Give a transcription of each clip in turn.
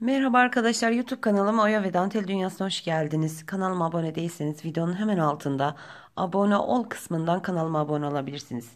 Merhaba arkadaşlar YouTube kanalıma Oya ve Dantel Dünyası'na hoş geldiniz. Kanalıma abone değilseniz videonun hemen altında abone ol kısmından kanalıma abone olabilirsiniz.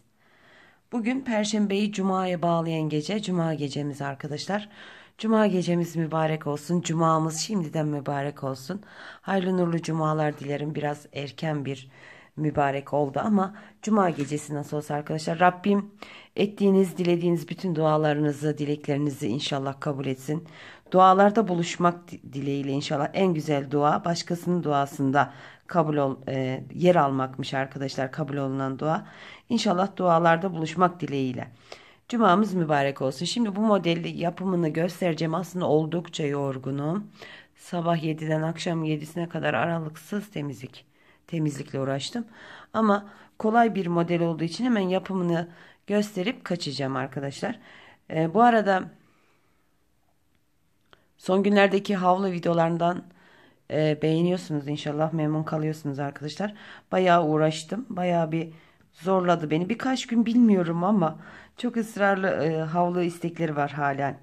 Bugün Perşembeyi Cuma'ya bağlayan gece Cuma gecemiz arkadaşlar. Cuma gecemiz mübarek olsun. Cuma'mız şimdiden mübarek olsun. Hayırlı nurlu cumalar dilerim. Biraz erken bir mübarek oldu ama cuma gecesi nasıl olsa arkadaşlar Rabbim ettiğiniz dilediğiniz bütün dualarınızı dileklerinizi inşallah kabul etsin. Dualarda buluşmak dileğiyle inşallah en güzel dua başkasının duasında kabul ol, e, yer almakmış arkadaşlar kabul olunan dua. İnşallah dualarda buluşmak dileğiyle. Cumamız mübarek olsun. Şimdi bu modeli yapımını göstereceğim. Aslında oldukça yorgunum. Sabah 7'den akşam 7'sine kadar aralıksız temizlik temizlikle uğraştım. Ama kolay bir model olduğu için hemen yapımını gösterip kaçacağım arkadaşlar. E, bu arada Son günlerdeki havlu videolarından e, beğeniyorsunuz inşallah. Memnun kalıyorsunuz arkadaşlar. Bayağı uğraştım. Bayağı bir zorladı beni. Birkaç gün bilmiyorum ama çok ısrarlı e, havlu istekleri var halen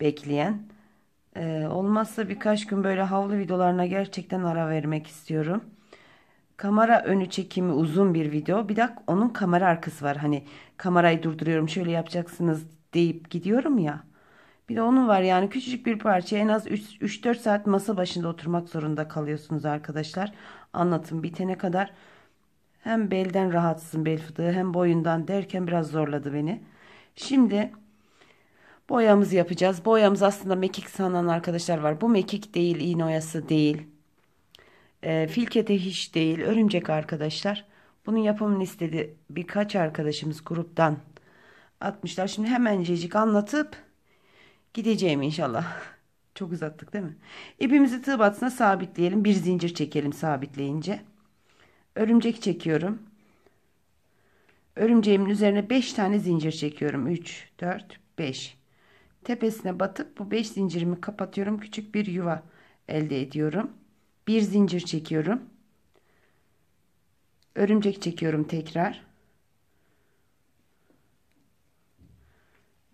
bekleyen. E, olmazsa birkaç gün böyle havlu videolarına gerçekten ara vermek istiyorum. Kamera önü çekimi uzun bir video. Bir dakika onun kamera arkası var. Hani kamerayı durduruyorum şöyle yapacaksınız deyip gidiyorum ya. Bir de onun var yani küçücük bir parça en az 3-4 saat masa başında oturmak zorunda kalıyorsunuz arkadaşlar. Anlatım bitene kadar hem belden rahatsızım bel fıtığı hem boyundan derken biraz zorladı beni. Şimdi boyamızı yapacağız. Boyamız aslında mekik sanan arkadaşlar var. Bu mekik değil, iğne oyası değil. E, ee, filkete hiç değil, örümcek arkadaşlar. Bunun yapımını istedi birkaç arkadaşımız gruptan atmışlar. Şimdi hemencecik anlatıp Gideceğim inşallah. Çok uzattık değil mi? İpimizi tığ batısına sabitleyelim. Bir zincir çekelim sabitleyince. Örümcek çekiyorum. Örümceğimin üzerine 5 tane zincir çekiyorum. 3, 4, 5. Tepesine batıp bu 5 zincirimi kapatıyorum. Küçük bir yuva elde ediyorum. Bir zincir çekiyorum. Örümcek çekiyorum tekrar.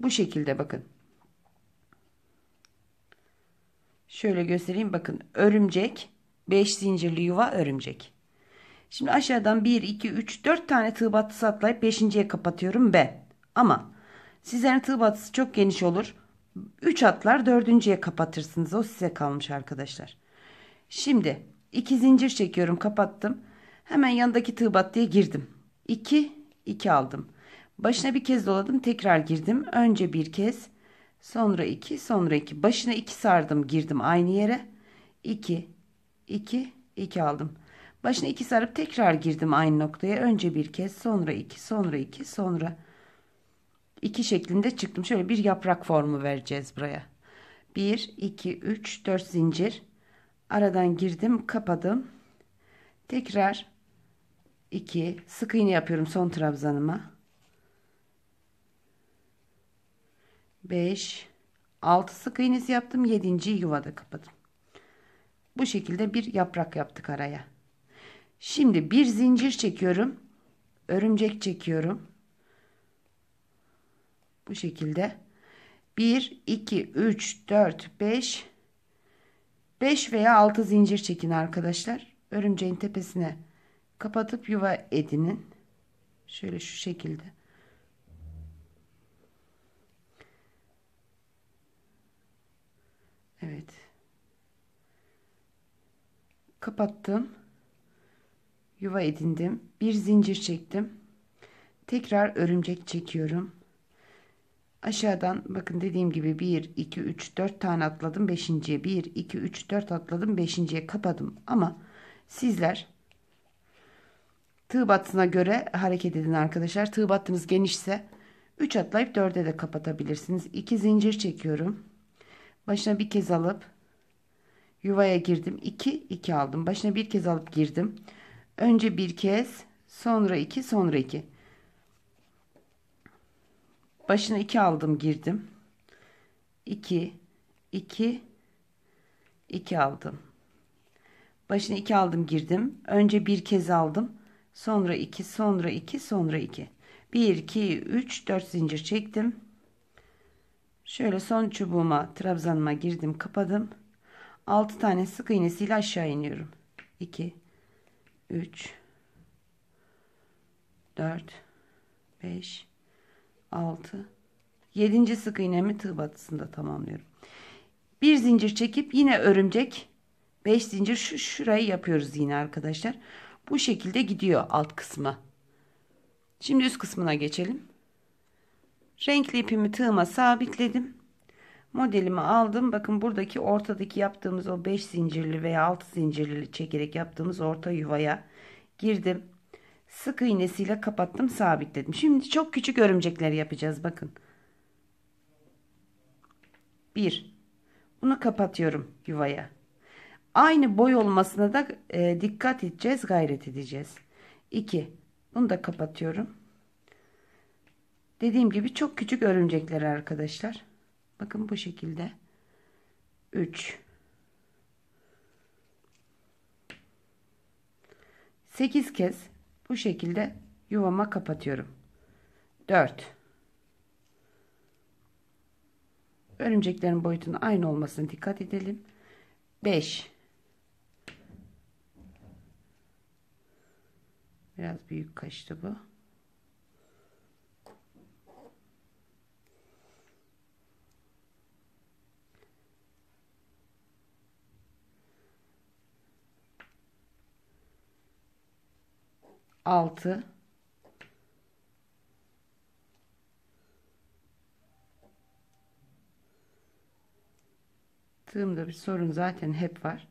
Bu şekilde bakın. Şöyle göstereyim bakın örümcek 5 zincirli yuva örümcek. Şimdi aşağıdan 1 2 3 4 tane tığ battı atlayıp 5.ye kapatıyorum ben. Ama sizlerin tığ battısı çok geniş olur. 3 atlar 4.ye kapatırsınız. O size kalmış arkadaşlar. Şimdi 2 zincir çekiyorum kapattım. Hemen yanındaki tığ battıya girdim. 2 2 aldım. Başına bir kez doladım tekrar girdim. Önce bir kez Sonra 2, sonra 2. Başına 2 sardım, girdim aynı yere. 2, 2, 2 aldım. Başına 2 sarıp tekrar girdim aynı noktaya. Önce bir kez, sonra 2, sonra 2, sonra 2 şeklinde çıktım. Şöyle bir yaprak formu vereceğiz buraya. 1, 2, 3, 4 zincir. Aradan girdim, kapadım. Tekrar 2, sık iğne yapıyorum son trabzanıma. 5 6 sık iğnesi yaptım 7. yuvada kapadım bu şekilde bir yaprak yaptık araya şimdi bir zincir çekiyorum örümcek çekiyorum bu şekilde 1 2 3 4 5 5 veya 6 zincir çekin arkadaşlar örümceğin tepesine kapatıp yuva edinin şöyle şu şekilde Evet. Kapattım. Yuva edindim. Bir zincir çektim. Tekrar örümcek çekiyorum. Aşağıdan bakın dediğim gibi 1, 2, 3, 4 tane atladım 5.ye. 1, 2, 3, 4 atladım 5.ye kapadım. Ama sizler tığ battığına göre hareket edin arkadaşlar. Tığ battınız genişse 3 atlayıp 4'e de kapatabilirsiniz. 2 zincir çekiyorum. Başına bir kez alıp yuvaya girdim. 2 2 aldım. Başına bir kez alıp girdim. Önce bir kez, sonra 2, sonra 2. Başına 2 aldım, girdim. 2 2 2 aldım. Başına 2 aldım, girdim. Önce bir kez aldım. Sonra 2, sonra 2, sonra 2, sonra 2. 1 2 3 4 zincir çektim. Şöyle son çubuğuma trabzanıma girdim kapadım. 6 tane sık iğnesiyle aşağı iniyorum. 2 3 4 5 6 7. sık iğnemi tığ batısında tamamlıyorum. Bir zincir çekip yine örümcek 5 zincir şu şurayı yapıyoruz yine arkadaşlar. Bu şekilde gidiyor alt kısmı. Şimdi üst kısmına geçelim. Renkli ipimi tığıma sabitledim. Modelimi aldım. Bakın buradaki ortadaki yaptığımız o 5 zincirli veya 6 zincirli çekerek yaptığımız orta yuvaya girdim. Sık iğnesiyle kapattım, sabitledim. Şimdi çok küçük örümcekler yapacağız bakın. 1. Bunu kapatıyorum yuvaya. Aynı boy olmasına da e, dikkat edeceğiz, gayret edeceğiz. 2. Bunu da kapatıyorum. Dediğim gibi çok küçük örümcekler arkadaşlar. Bakın bu şekilde. 3 8 kez bu şekilde yuvama kapatıyorum. 4 Örümceklerin boyutunun aynı olmasına dikkat edelim. 5 Biraz büyük kaçtı bu. 6 Tığımda bir sorun zaten hep var.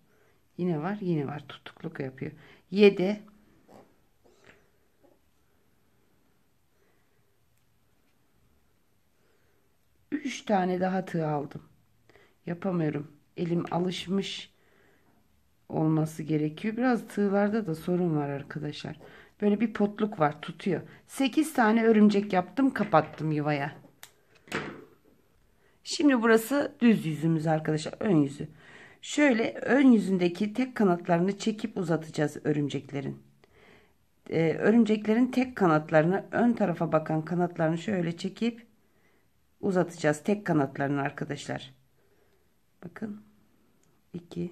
Yine var, yine var. Tutukluk yapıyor. 7 3 tane daha tığ aldım. Yapamıyorum. Elim alışmış olması gerekiyor. Biraz tığlarda da sorun var arkadaşlar. Böyle bir potluk var tutuyor. 8 tane örümcek yaptım kapattım yuvaya. Şimdi burası düz yüzümüz arkadaşlar ön yüzü. Şöyle ön yüzündeki tek kanatlarını çekip uzatacağız örümceklerin. Ee, örümceklerin tek kanatlarını ön tarafa bakan kanatlarını şöyle çekip uzatacağız tek kanatlarını arkadaşlar. Bakın 2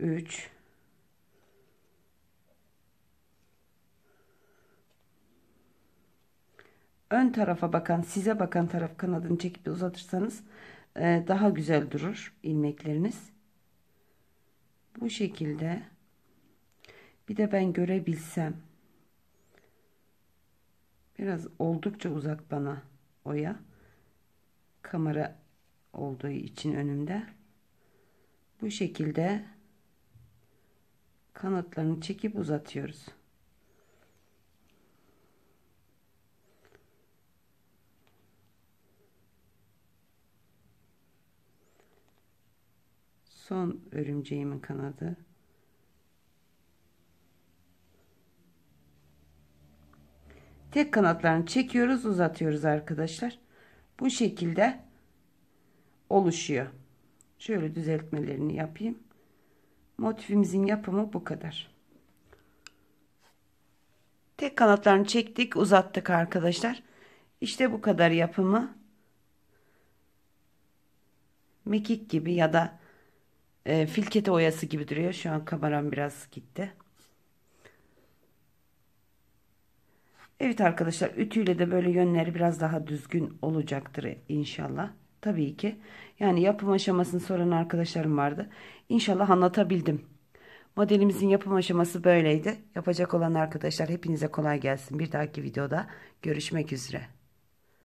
3 ön tarafa bakan size bakan taraf kanadını çekip uzatırsanız e, daha güzel durur ilmekleriniz bu şekilde bir de ben görebilsem biraz oldukça uzak bana oya kamera olduğu için önümde bu şekilde kanatlarını çekip uzatıyoruz. Son örümceğimin kanadı. Tek kanatlarını çekiyoruz, uzatıyoruz arkadaşlar. Bu şekilde oluşuyor. Şöyle düzeltmelerini yapayım. Motifimizin yapımı bu kadar. Tek kanatlarını çektik, uzattık arkadaşlar. İşte bu kadar yapımı. Mekik gibi ya da e, filkete oyası gibi duruyor. Şu an kameram biraz gitti. Evet arkadaşlar ütüyle de böyle yönleri biraz daha düzgün olacaktır inşallah. Tabii ki. Yani yapım aşamasını soran arkadaşlarım vardı. İnşallah anlatabildim. Modelimizin yapım aşaması böyleydi. Yapacak olan arkadaşlar hepinize kolay gelsin. Bir dahaki videoda görüşmek üzere.